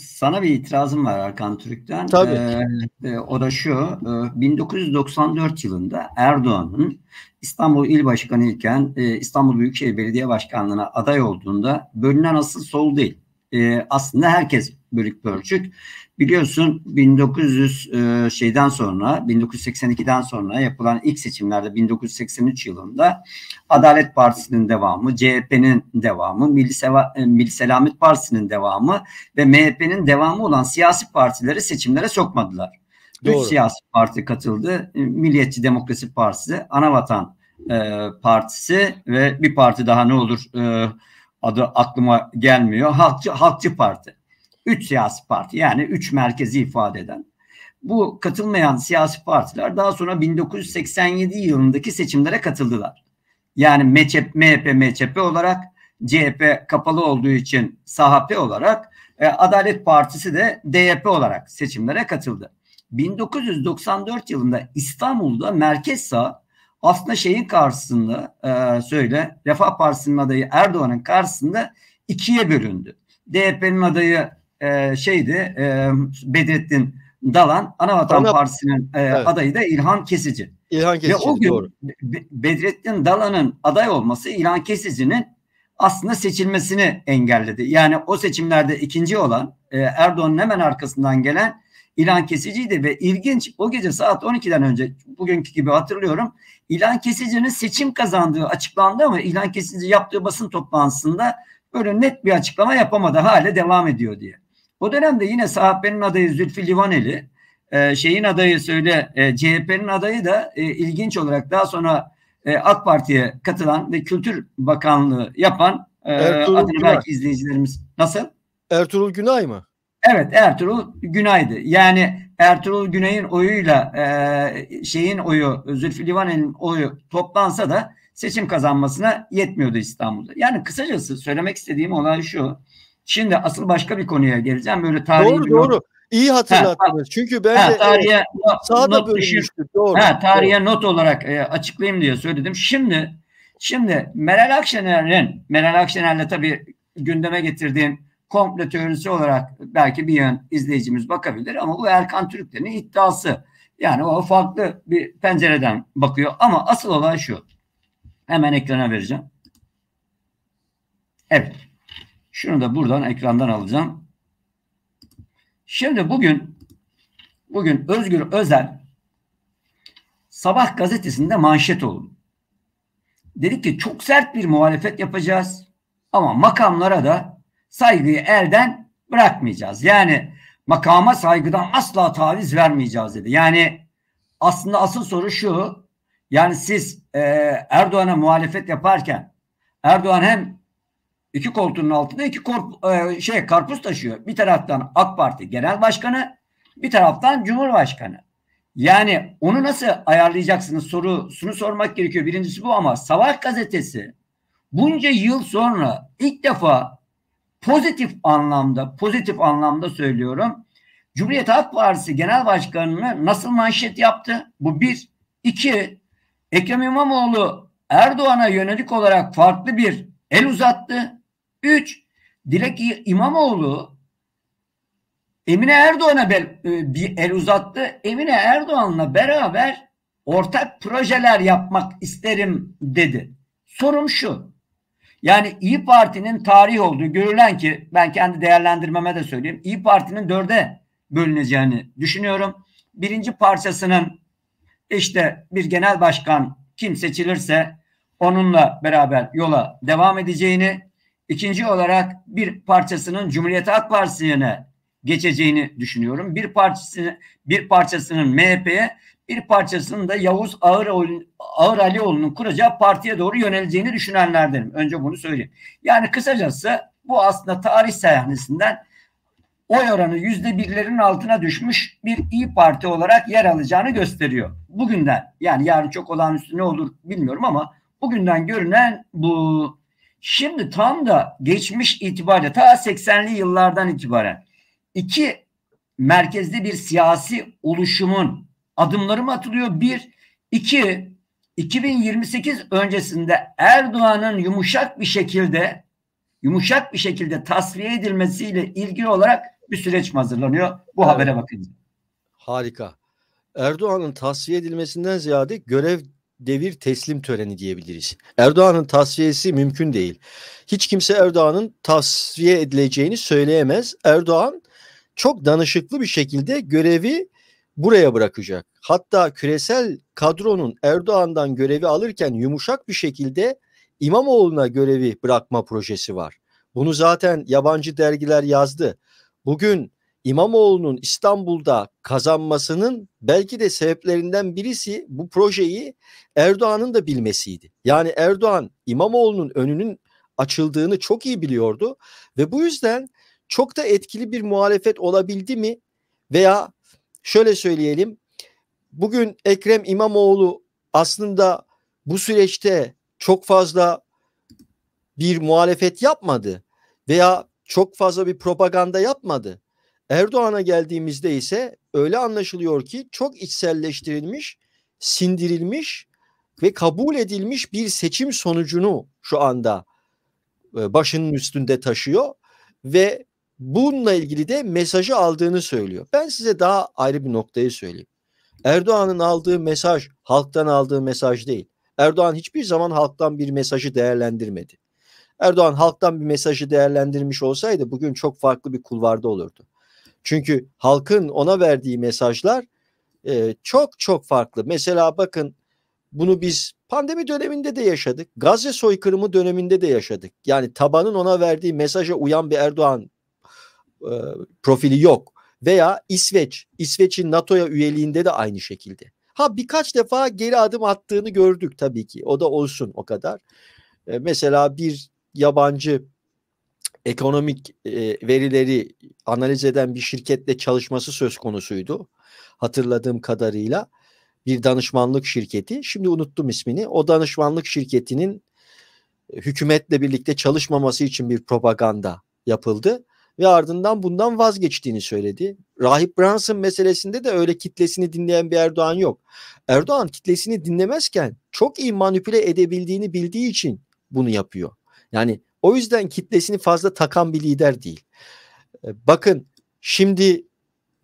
Sana bir itirazım var Arkan Türk'ten. Tabii. Ee, e, o da şu, 1994 e, yılında Erdoğan'ın İstanbul İl Başkanı iken e, İstanbul Büyükşehir Belediye Başkanlığı'na aday olduğunda bölünen asıl sol değil. Ee, aslında herkes bölük bölçük. Biliyorsun 1900 e, şeyden sonra 1982'den sonra yapılan ilk seçimlerde 1983 yılında Adalet Partisi'nin devamı, CHP'nin devamı, Milli, Seva, e, Milli Selamet Partisi'nin devamı ve MHP'nin devamı olan siyasi partileri seçimlere sokmadılar. Doğru. Üç siyasi parti katıldı. E, Milliyetçi Demokrasi Partisi, Anavatan e, Partisi ve bir parti daha ne olur e, adı aklıma gelmiyor. Halkçı Halkçı Parti. Üç siyasi parti yani üç merkezi ifade eden. Bu katılmayan siyasi partiler daha sonra 1987 yılındaki seçimlere katıldılar. Yani MHP, MHP, MHP olarak CHP kapalı olduğu için SHP olarak e, Adalet Partisi de DYP olarak seçimlere katıldı. 1994 yılında İstanbul'da merkez sağ aslında şeyin karşısında e, söyle Refah Partisi'nin adayı Erdoğan'ın karşısında ikiye bölündü. DYP'nin adayı e, şeydi e, Bedrettin Dalan, Anavatan Ana... Partisi'nin e, evet. adayı da İlhan Kesici. İlhan Kesici, Ve o gün doğru. Bedrettin Dalan'ın aday olması İlhan Kesici'nin aslında seçilmesini engelledi. Yani o seçimlerde ikinci olan e, Erdoğan'ın hemen arkasından gelen İlhan Kesici'ydi ve ilginç o gece saat 12'den önce bugünkü gibi hatırlıyorum İlhan Kesici'nin seçim kazandığı açıklandı ama İlhan Kesici yaptığı basın toplantısında böyle net bir açıklama yapamadı hale devam ediyor diye. O dönemde yine sahabenin adayı Zülfü Livaneli, e, şeyin adayı söyle e, CHP'nin adayı da e, ilginç olarak daha sonra e, AK Parti'ye katılan ve Kültür Bakanlığı yapan e, Ertuğrul adını Günay. belki izleyicilerimiz nasıl? Ertuğrul Günay mı? Evet Ertuğrul Günay'dı. Yani Ertuğrul Günay'ın oyuyla e, şeyin oyu Zülfü Livaneli'nin oyu toplansa da seçim kazanmasına yetmiyordu İstanbul'da. Yani kısacası söylemek istediğim olay şu. Şimdi asıl başka bir konuya geleceğim. Böyle tarihi doğru doğru. Not... İyi hatırlattınız. Ha, Çünkü ben ha, de tarihe e, not, sağda Doğru. Ha, tarihe doğru. not olarak e, açıklayayım diye söyledim. Şimdi şimdi Meral Akşener'in Meral Akşener'le tabii gündeme getirdiğim komple teorisi olarak belki bir yön izleyicimiz bakabilir ama bu Erkan Türkler'in iddiası. Yani o farklı bir pencereden bakıyor ama asıl olay şu. Hemen ekrana vereceğim. Evet. Şunu da buradan ekrandan alacağım. Şimdi bugün bugün Özgür Özel Sabah gazetesinde manşet oldu. Dedik ki çok sert bir muhalefet yapacağız ama makamlara da saygıyı elden bırakmayacağız. Yani makama saygıdan asla taviz vermeyeceğiz dedi. Yani aslında asıl soru şu yani siz e, Erdoğan'a muhalefet yaparken Erdoğan hem iki koltuğunun altında iki korp, e, şey karpuz taşıyor. Bir taraftan AK Parti Genel Başkanı, bir taraftan Cumhurbaşkanı. Yani onu nasıl ayarlayacaksınız sorusunu sormak gerekiyor. Birincisi bu ama Sabah gazetesi bunca yıl sonra ilk defa pozitif anlamda, pozitif anlamda söylüyorum. Cumhuriyet Halk Partisi Genel Başkanı'nı nasıl manşet yaptı? Bu bir. iki. Ekrem İmamoğlu Erdoğan'a yönelik olarak farklı bir el uzattı. Üç, Dilek İmamoğlu Emine Erdoğan'a e, bir el uzattı. Emine Erdoğan'la beraber ortak projeler yapmak isterim dedi. Sorum şu. Yani İyi Parti'nin tarih olduğu görülen ki ben kendi değerlendirmeme de söyleyeyim. İyi Parti'nin dörde bölüneceğini düşünüyorum. Birinci parçasının işte bir genel başkan kim seçilirse onunla beraber yola devam edeceğini İkinci olarak bir parçasının Cumhuriyet Halk Partisi'ne geçeceğini düşünüyorum. Bir parçasını bir parçasının MHP'ye, bir parçasının da Yavuz Ağır Ağır Alioğlu'nun kuracağı partiye doğru yöneleceğini düşünenlerdenim. Önce bunu söyleyeyim. Yani kısacası bu aslında tarih sahnesinden oy oranı yüzde birlerin altına düşmüş bir iyi Parti olarak yer alacağını gösteriyor. Bugünden yani yarın çok olağanüstü ne olur bilmiyorum ama bugünden görünen bu Şimdi tam da geçmiş itibariyle ta 80'li yıllardan itibaren iki merkezli bir siyasi oluşumun adımları mı atılıyor? Bir, iki, 2028 öncesinde Erdoğan'ın yumuşak bir şekilde yumuşak bir şekilde tasfiye edilmesiyle ilgili olarak bir süreç mi hazırlanıyor? Bu evet. habere bakın. Harika. Erdoğan'ın tasfiye edilmesinden ziyade görev devir teslim töreni diyebiliriz. Erdoğan'ın tasfiyesi mümkün değil. Hiç kimse Erdoğan'ın tasfiye edileceğini söyleyemez. Erdoğan çok danışıklı bir şekilde görevi buraya bırakacak. Hatta küresel kadronun Erdoğan'dan görevi alırken yumuşak bir şekilde İmamoğlu'na görevi bırakma projesi var. Bunu zaten yabancı dergiler yazdı. Bugün İmamoğlu'nun İstanbul'da kazanmasının belki de sebeplerinden birisi bu projeyi Erdoğan'ın da bilmesiydi. Yani Erdoğan İmamoğlu'nun önünün açıldığını çok iyi biliyordu ve bu yüzden çok da etkili bir muhalefet olabildi mi veya şöyle söyleyelim bugün Ekrem İmamoğlu aslında bu süreçte çok fazla bir muhalefet yapmadı veya çok fazla bir propaganda yapmadı. Erdoğan'a geldiğimizde ise öyle anlaşılıyor ki çok içselleştirilmiş, sindirilmiş ve kabul edilmiş bir seçim sonucunu şu anda e, başının üstünde taşıyor ve bununla ilgili de mesajı aldığını söylüyor. Ben size daha ayrı bir noktayı söyleyeyim. Erdoğan'ın aldığı mesaj halktan aldığı mesaj değil. Erdoğan hiçbir zaman halktan bir mesajı değerlendirmedi. Erdoğan halktan bir mesajı değerlendirmiş olsaydı bugün çok farklı bir kulvarda olurdu. Çünkü halkın ona verdiği mesajlar e, çok çok farklı. Mesela bakın bunu biz pandemi döneminde de yaşadık. Gazze soykırımı döneminde de yaşadık. Yani tabanın ona verdiği mesaja uyan bir Erdoğan e, profili yok. Veya İsveç, İsveç'in NATO'ya üyeliğinde de aynı şekilde. Ha birkaç defa geri adım attığını gördük tabii ki. O da olsun o kadar. E, mesela bir yabancı ekonomik e, verileri analiz eden bir şirketle çalışması söz konusuydu. Hatırladığım kadarıyla bir danışmanlık şirketi. Şimdi unuttum ismini. O danışmanlık şirketinin e, hükümetle birlikte çalışmaması için bir propaganda yapıldı ve ardından bundan vazgeçtiğini söyledi. Rahip Brunson meselesinde de öyle kitlesini dinleyen bir Erdoğan yok. Erdoğan kitlesini dinlemezken çok iyi manipüle edebildiğini bildiği için bunu yapıyor. Yani o yüzden kitlesini fazla takan bir lider değil. Ee, bakın şimdi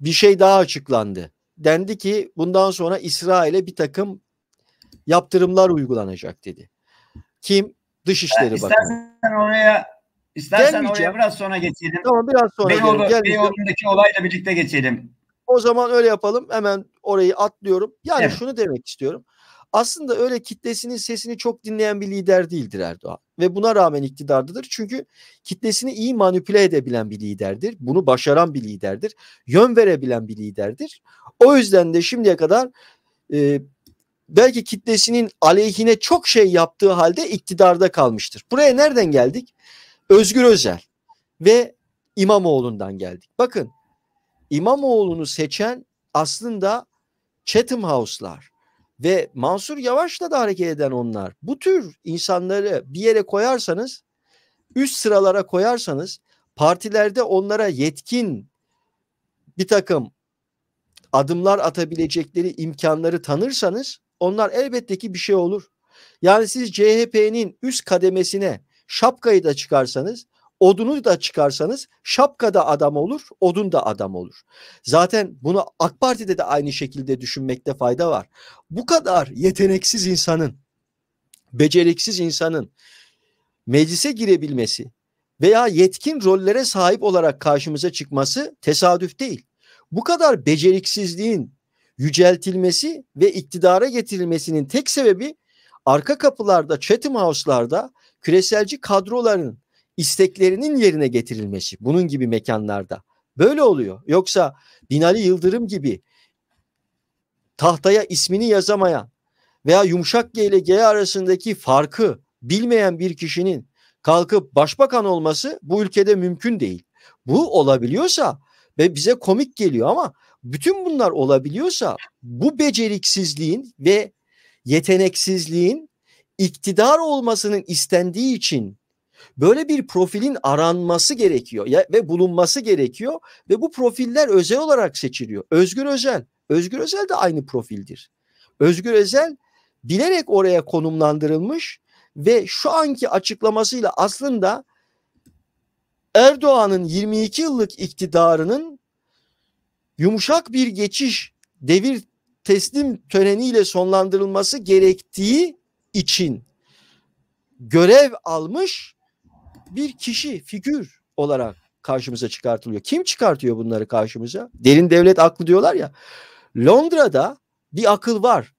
bir şey daha açıklandı. Dendi ki bundan sonra İsrail'e bir takım yaptırımlar uygulanacak dedi. Kim? Dışişleri yani Bakanı. İstersen oraya istersen oraya biraz sonra geçelim. Tamam biraz sonra. Beyoğlu, Beyoğlu'ndaki olayla birlikte geçelim. O zaman öyle yapalım. Hemen orayı atlıyorum. Yani evet. şunu demek istiyorum. Aslında öyle kitlesinin sesini çok dinleyen bir lider değildir Erdoğan ve buna rağmen iktidardadır. Çünkü kitlesini iyi manipüle edebilen bir liderdir. Bunu başaran bir liderdir. Yön verebilen bir liderdir. O yüzden de şimdiye kadar e, belki kitlesinin aleyhine çok şey yaptığı halde iktidarda kalmıştır. Buraya nereden geldik? Özgür Özel ve İmamoğlu'ndan geldik. Bakın İmamoğlu'nu seçen aslında Chatham House'lar, ve Mansur Yavaş'la da hareket eden onlar. Bu tür insanları bir yere koyarsanız, üst sıralara koyarsanız partilerde onlara yetkin bir takım adımlar atabilecekleri imkanları tanırsanız onlar elbette ki bir şey olur. Yani siz CHP'nin üst kademesine şapkayı da çıkarsanız odunu da çıkarsanız şapka da adam olur, odun da adam olur. Zaten bunu AK Parti'de de aynı şekilde düşünmekte fayda var. Bu kadar yeteneksiz insanın, beceriksiz insanın meclise girebilmesi veya yetkin rollere sahip olarak karşımıza çıkması tesadüf değil. Bu kadar beceriksizliğin yüceltilmesi ve iktidara getirilmesinin tek sebebi arka kapılarda, Chatham House'larda küreselci kadroların isteklerinin yerine getirilmesi bunun gibi mekanlarda. Böyle oluyor. Yoksa Binali Yıldırım gibi tahtaya ismini yazamayan veya yumuşak G ile G arasındaki farkı bilmeyen bir kişinin kalkıp başbakan olması bu ülkede mümkün değil. Bu olabiliyorsa ve bize komik geliyor ama bütün bunlar olabiliyorsa bu beceriksizliğin ve yeteneksizliğin iktidar olmasının istendiği için Böyle bir profilin aranması gerekiyor ya, ve bulunması gerekiyor ve bu profiller özel olarak seçiliyor. Özgür Özel, Özgür Özel de aynı profildir. Özgür Özel bilerek oraya konumlandırılmış ve şu anki açıklamasıyla aslında Erdoğan'ın 22 yıllık iktidarının yumuşak bir geçiş devir teslim töreniyle sonlandırılması gerektiği için görev almış bir kişi, figür olarak karşımıza çıkartılıyor. Kim çıkartıyor bunları karşımıza? Derin devlet aklı diyorlar ya. Londra'da bir akıl var.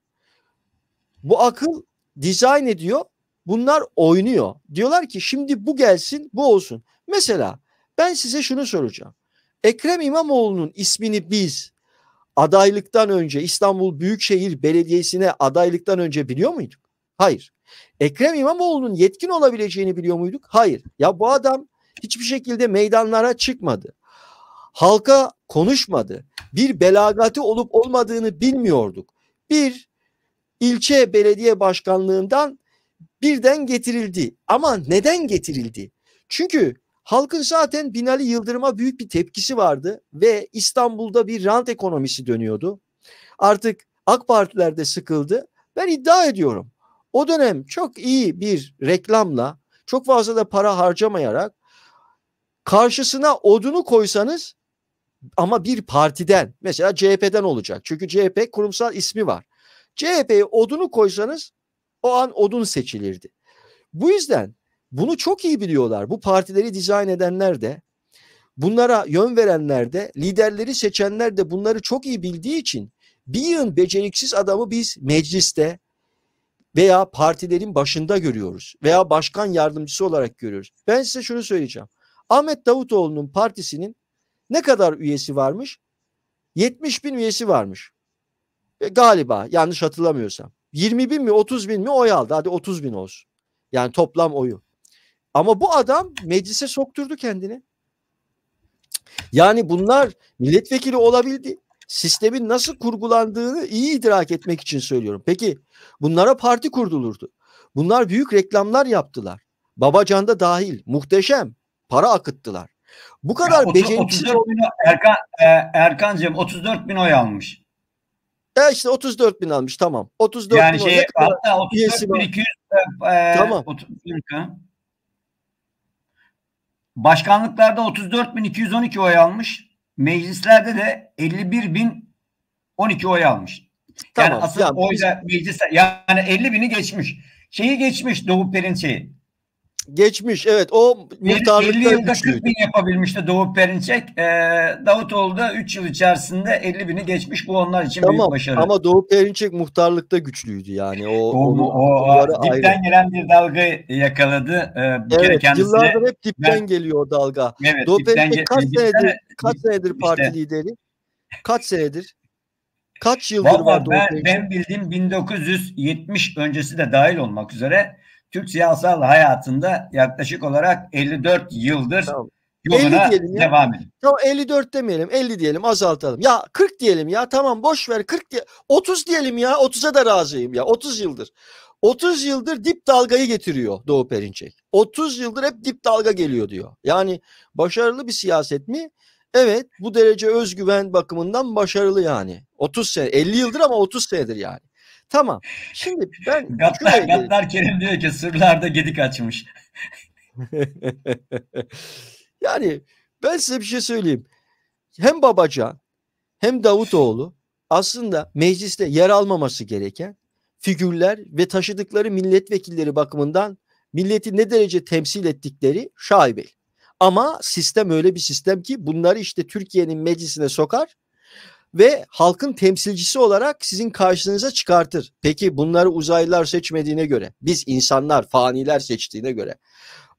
Bu akıl dizayn ediyor. Bunlar oynuyor. Diyorlar ki şimdi bu gelsin, bu olsun. Mesela ben size şunu soracağım. Ekrem İmamoğlu'nun ismini biz adaylıktan önce İstanbul Büyükşehir Belediyesi'ne adaylıktan önce biliyor muyduk? Hayır. Ekrem İmamoğlu'nun yetkin olabileceğini biliyor muyduk? Hayır. Ya bu adam hiçbir şekilde meydanlara çıkmadı. Halka konuşmadı. Bir belagati olup olmadığını bilmiyorduk. Bir ilçe belediye başkanlığından birden getirildi. Ama neden getirildi? Çünkü halkın zaten Binali Yıldırım'a büyük bir tepkisi vardı ve İstanbul'da bir rant ekonomisi dönüyordu. Artık AK Partiler de sıkıldı. Ben iddia ediyorum. O dönem çok iyi bir reklamla çok fazla da para harcamayarak karşısına odunu koysanız ama bir partiden mesela CHP'den olacak. Çünkü CHP kurumsal ismi var. CHP'ye odunu koysanız o an odun seçilirdi. Bu yüzden bunu çok iyi biliyorlar. Bu partileri dizayn edenler de bunlara yön verenler de liderleri seçenler de bunları çok iyi bildiği için bir yığın beceriksiz adamı biz mecliste veya partilerin başında görüyoruz veya başkan yardımcısı olarak görüyoruz. Ben size şunu söyleyeceğim. Ahmet Davutoğlu'nun partisinin ne kadar üyesi varmış? 70 bin üyesi varmış. E, galiba yanlış hatırlamıyorsam. 20 bin mi 30 bin mi oy aldı. Hadi 30 bin olsun. Yani toplam oyu. Ama bu adam meclise sokturdu kendini. Yani bunlar milletvekili olabildi sistemin nasıl kurgulandığını iyi idrak etmek için söylüyorum. Peki bunlara parti kurdulurdu. Bunlar büyük reklamlar yaptılar. Babacan da dahil. Muhteşem. Para akıttılar. Bu kadar ya, beceriksiz... 34 bin, Erkan, e, Erkancığım 34 bin oy almış. E işte 34 bin almış tamam. 34 yani bin şey, Hatta 34 bin 200 e, e, tamam. 30, Başkanlıklarda 34.212 oy almış meclislerde de 51 bin 12 oy almış. Tamam, yani asıl yani, oyla meclis yani 50 bini geçmiş. Şeyi geçmiş Doğu Perinçe'yi. Geçmiş evet o muhtarlıkta 50 yılda 40 bin yapabilmişti Doğu Perinçek. Ee, Davutoğlu da 3 yıl içerisinde 50 bini geçmiş bu onlar için tamam, büyük başarı. Ama Doğu Perinçek muhtarlıkta güçlüydü yani. O, o, onu, o, o dipten ayrı. gelen bir dalga yakaladı. Ee, bir evet, yıllardır hep dipten ben, geliyor o dalga. Evet, Doğu Perinçek kaç senedir, dipten, kaç senedir parti işte, lideri? Kaç senedir? Kaç yıldır Vallahi var Doğu ben, Perinçek? Ben bildiğim 1970 öncesi de dahil olmak üzere Türk siyasal hayatında yaklaşık olarak 54 yıldır tamam. yoluna 50 diyelim devam ediyor. Tamam 54 demeyelim 50 diyelim azaltalım. Ya 40 diyelim ya tamam boş ver 40 diye 30 diyelim ya 30'a da razıyım ya 30 yıldır. 30 yıldır dip dalgayı getiriyor Doğu Perinçek. 30 yıldır hep dip dalga geliyor diyor. Yani başarılı bir siyaset mi? Evet bu derece özgüven bakımından başarılı yani. 30 sene 50 yıldır ama 30 senedir yani. Tamam. Şimdi ben... gatlar gatlar Kerim diyor ki sırlarda gedik açmış. yani ben size bir şey söyleyeyim. Hem Babacan hem Davutoğlu aslında mecliste yer almaması gereken figürler ve taşıdıkları milletvekilleri bakımından milleti ne derece temsil ettikleri şaibeli. Ama sistem öyle bir sistem ki bunları işte Türkiye'nin meclisine sokar ve halkın temsilcisi olarak sizin karşınıza çıkartır. Peki bunları uzaylılar seçmediğine göre, biz insanlar, faniler seçtiğine göre.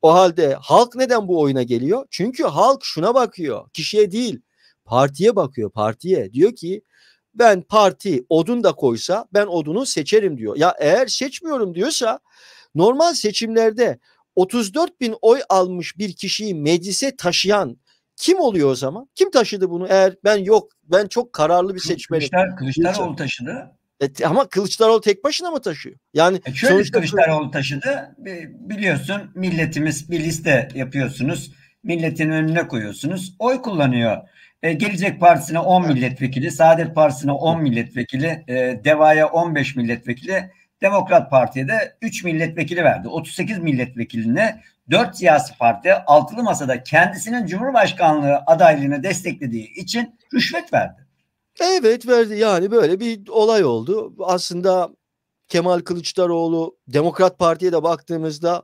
O halde halk neden bu oyuna geliyor? Çünkü halk şuna bakıyor, kişiye değil, partiye bakıyor, partiye. Diyor ki ben parti odun da koysa ben odunu seçerim diyor. Ya eğer seçmiyorum diyorsa normal seçimlerde 34 bin oy almış bir kişiyi meclise taşıyan kim oluyor o zaman? Kim taşıdı bunu? Eğer ben yok, ben çok kararlı bir seçmenim. Kılıçlar, Kılıçdaroğlu taşıdı. E, ama Kılıçdaroğlu tek başına mı taşıyor? Yani e şöyle sonuçta Kılıçdaroğlu taşıdı. Biliyorsun milletimiz bir liste yapıyorsunuz. Milletin önüne koyuyorsunuz. Oy kullanıyor. E, Gelecek Partisi'ne 10 milletvekili, Saadet Partisi'ne 10 milletvekili, e, DEVA'ya 15 milletvekili, Demokrat Parti'ye de 3 milletvekili verdi. 38 milletvekiline dört siyasi parti altılı masada kendisinin Cumhurbaşkanlığı adaylığını desteklediği için rüşvet verdi. Evet verdi yani böyle bir olay oldu. Aslında Kemal Kılıçdaroğlu Demokrat Parti'ye de baktığımızda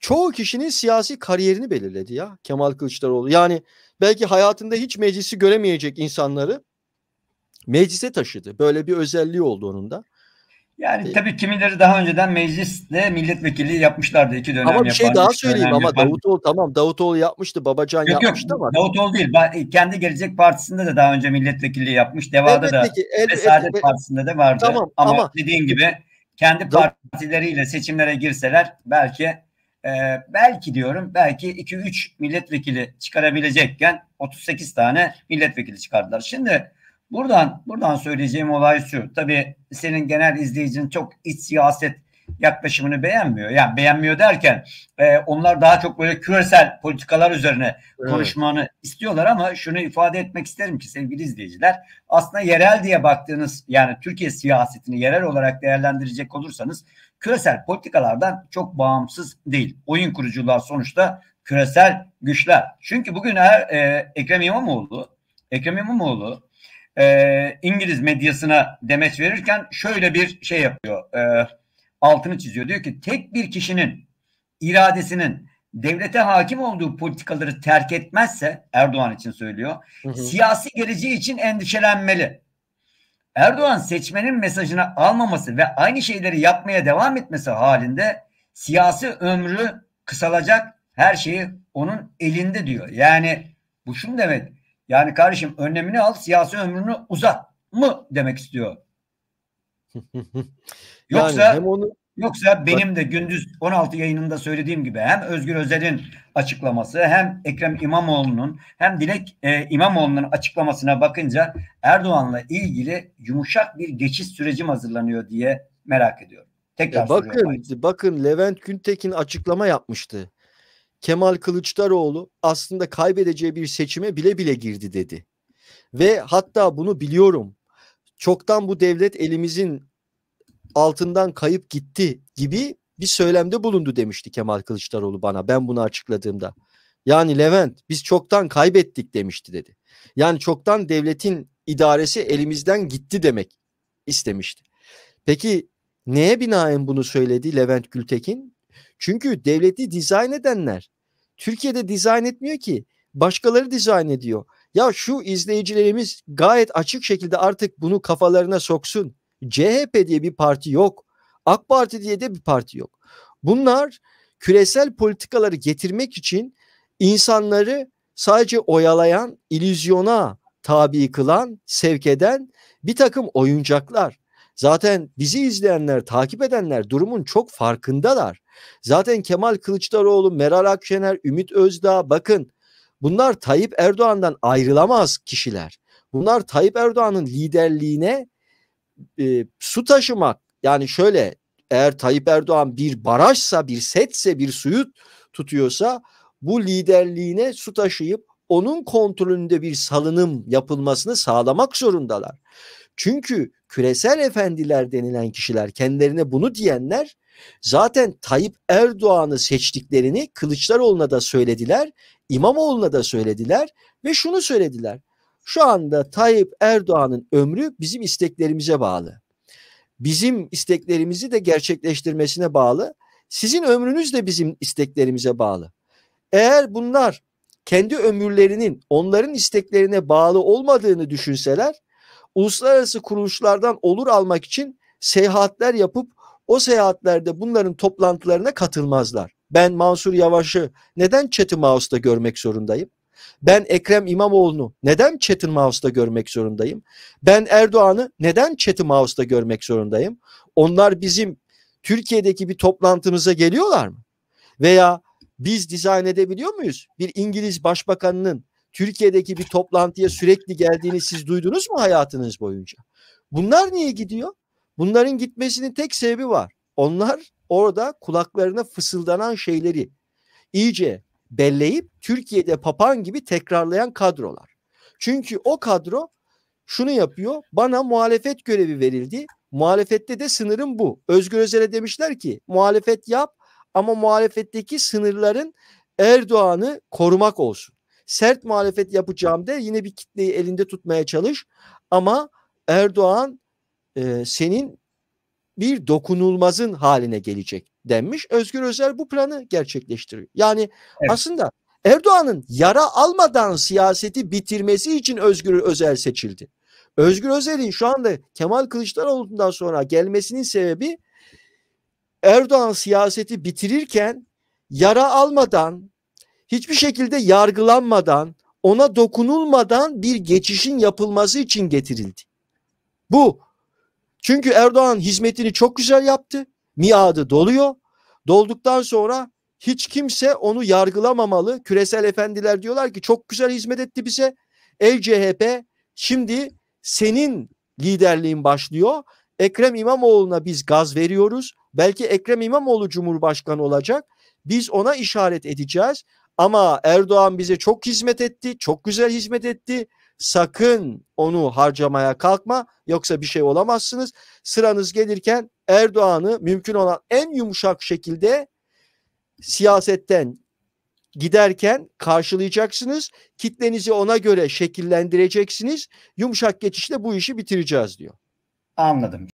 çoğu kişinin siyasi kariyerini belirledi ya Kemal Kılıçdaroğlu. Yani belki hayatında hiç meclisi göremeyecek insanları meclise taşıdı. Böyle bir özelliği oldu onun da. Yani e, tabii kimileri daha önceden mecliste milletvekili yapmışlardı iki dönem. Ama bir şey daha söyleyeyim ama Davutoğlu tamam Davutoğlu yapmıştı Babacan yok, yapmıştı yok, ama. Davutoğlu değil e, kendi Gelecek Partisi'nde de daha önce milletvekili yapmış. Deva'da da peki, Partisi'nde de vardı. Tamam, ama, ama dediğin gibi kendi partileriyle seçimlere girseler belki e, belki diyorum belki 2-3 milletvekili çıkarabilecekken 38 tane milletvekili çıkardılar. Şimdi Buradan buradan söyleyeceğim olay şu. Tabii senin genel izleyicin çok iç siyaset yaklaşımını beğenmiyor. Yani beğenmiyor derken e, onlar daha çok böyle küresel politikalar üzerine evet. konuşmanı istiyorlar ama şunu ifade etmek isterim ki sevgili izleyiciler aslında yerel diye baktığınız yani Türkiye siyasetini yerel olarak değerlendirecek olursanız küresel politikalardan çok bağımsız değil. Oyun kurucular sonuçta küresel güçler. Çünkü bugün her e, Ekrem İmamoğlu Ekrem İmamoğlu e, İngiliz medyasına demeç verirken şöyle bir şey yapıyor. E, altını çiziyor. Diyor ki tek bir kişinin iradesinin devlete hakim olduğu politikaları terk etmezse Erdoğan için söylüyor. Hı hı. Siyasi geleceği için endişelenmeli. Erdoğan seçmenin mesajını almaması ve aynı şeyleri yapmaya devam etmesi halinde siyasi ömrü kısalacak her şeyi onun elinde diyor. Yani bu şunu demek yani kardeşim önlemini al siyasi ömrünü uzat mı demek istiyor. yoksa yani hem onu... yoksa benim de gündüz 16 yayınında söylediğim gibi hem Özgür Özel'in açıklaması hem Ekrem İmamoğlu'nun hem Dilek e, İmamoğlu'nun açıklamasına bakınca Erdoğan'la ilgili yumuşak bir geçiş sürecim hazırlanıyor diye merak ediyorum. Tekrar e bakın bakın Levent Güntekin açıklama yapmıştı. Kemal Kılıçdaroğlu aslında kaybedeceği bir seçime bile bile girdi dedi. Ve hatta bunu biliyorum. Çoktan bu devlet elimizin altından kayıp gitti gibi bir söylemde bulundu demişti Kemal Kılıçdaroğlu bana ben bunu açıkladığımda. Yani Levent biz çoktan kaybettik demişti dedi. Yani çoktan devletin idaresi elimizden gitti demek istemişti. Peki neye binaen bunu söyledi Levent Gültekin? Çünkü devleti dizayn edenler Türkiye'de dizayn etmiyor ki. Başkaları dizayn ediyor. Ya şu izleyicilerimiz gayet açık şekilde artık bunu kafalarına soksun. CHP diye bir parti yok. AK Parti diye de bir parti yok. Bunlar küresel politikaları getirmek için insanları sadece oyalayan, ilüzyona tabi kılan, sevk eden bir takım oyuncaklar. Zaten bizi izleyenler, takip edenler durumun çok farkındalar. Zaten Kemal Kılıçdaroğlu, Meral Akşener, Ümit Özdağ bakın bunlar Tayyip Erdoğan'dan ayrılamaz kişiler. Bunlar Tayyip Erdoğan'ın liderliğine e, su taşımak. Yani şöyle eğer Tayyip Erdoğan bir barajsa, bir setse, bir suyu tutuyorsa bu liderliğine su taşıyıp onun kontrolünde bir salınım yapılmasını sağlamak zorundalar. Çünkü küresel efendiler denilen kişiler kendilerine bunu diyenler zaten Tayyip Erdoğan'ı seçtiklerini Kılıçdaroğlu'na da söylediler, İmamoğlu'na da söylediler ve şunu söylediler. Şu anda Tayyip Erdoğan'ın ömrü bizim isteklerimize bağlı. Bizim isteklerimizi de gerçekleştirmesine bağlı. Sizin ömrünüz de bizim isteklerimize bağlı. Eğer bunlar kendi ömürlerinin onların isteklerine bağlı olmadığını düşünseler uluslararası kuruluşlardan olur almak için seyahatler yapıp o seyahatlerde bunların toplantılarına katılmazlar. Ben Mansur Yavaş'ı neden Çetin Mouse'da görmek zorundayım? Ben Ekrem İmamoğlu'nu neden Çetin Mouse'da görmek zorundayım? Ben Erdoğan'ı neden Çetin Mouse'da görmek zorundayım? Onlar bizim Türkiye'deki bir toplantımıza geliyorlar mı? Veya biz dizayn edebiliyor muyuz? Bir İngiliz başbakanının Türkiye'deki bir toplantıya sürekli geldiğini siz duydunuz mu hayatınız boyunca? Bunlar niye gidiyor? Bunların gitmesinin tek sebebi var. Onlar orada kulaklarına fısıldanan şeyleri iyice belleyip Türkiye'de papan gibi tekrarlayan kadrolar. Çünkü o kadro şunu yapıyor. Bana muhalefet görevi verildi. Muhalefette de sınırım bu. Özgür Özel'e demişler ki muhalefet yap ama muhalefetteki sınırların Erdoğan'ı korumak olsun sert muhalefet yapacağım de yine bir kitleyi elinde tutmaya çalış. Ama Erdoğan e, senin bir dokunulmazın haline gelecek denmiş. Özgür Özel bu planı gerçekleştiriyor. Yani evet. aslında Erdoğan'ın yara almadan siyaseti bitirmesi için Özgür Özel seçildi. Özgür Özel'in şu anda Kemal Kılıçdaroğlu'ndan sonra gelmesinin sebebi Erdoğan siyaseti bitirirken yara almadan hiçbir şekilde yargılanmadan, ona dokunulmadan bir geçişin yapılması için getirildi. Bu. Çünkü Erdoğan hizmetini çok güzel yaptı. Miadı doluyor. Dolduktan sonra hiç kimse onu yargılamamalı. Küresel efendiler diyorlar ki çok güzel hizmet etti bize. Ey CHP şimdi senin liderliğin başlıyor. Ekrem İmamoğlu'na biz gaz veriyoruz. Belki Ekrem İmamoğlu Cumhurbaşkanı olacak. Biz ona işaret edeceğiz. Ama Erdoğan bize çok hizmet etti, çok güzel hizmet etti. Sakın onu harcamaya kalkma yoksa bir şey olamazsınız. Sıranız gelirken Erdoğan'ı mümkün olan en yumuşak şekilde siyasetten giderken karşılayacaksınız. Kitlenizi ona göre şekillendireceksiniz. Yumuşak geçişle bu işi bitireceğiz diyor. Anladım.